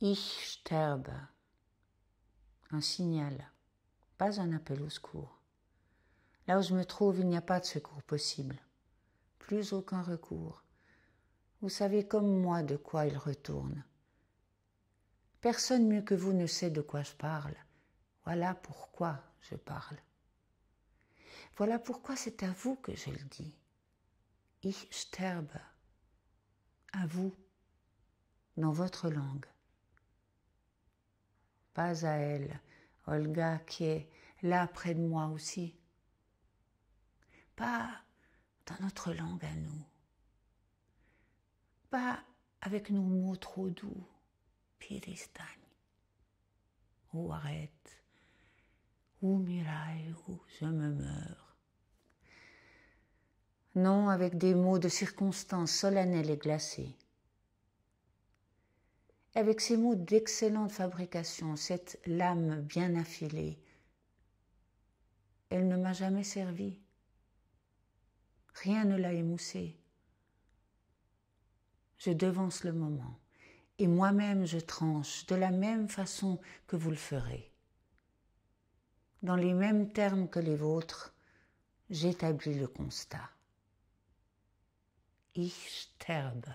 Ich sterbe. Un signal, pas un appel au secours. Là où je me trouve, il n'y a pas de secours possible. Plus aucun recours. Vous savez comme moi de quoi il retourne. Personne mieux que vous ne sait de quoi je parle. Voilà pourquoi je parle. Voilà pourquoi c'est à vous que je le dis. Ich sterbe. À vous, dans votre langue pas à elle, Olga qui est là près de moi aussi. Pas dans notre langue à nous. Pas avec nos mots trop doux, piristagne, ou arrête, ou m'irai ?»« ou je me meurs. Non avec des mots de circonstance solennelles et glacées avec ces mots d'excellente fabrication, cette lame bien affilée. Elle ne m'a jamais servi. Rien ne l'a émoussée. Je devance le moment et moi-même je tranche de la même façon que vous le ferez. Dans les mêmes termes que les vôtres, j'établis le constat. Ich sterbe.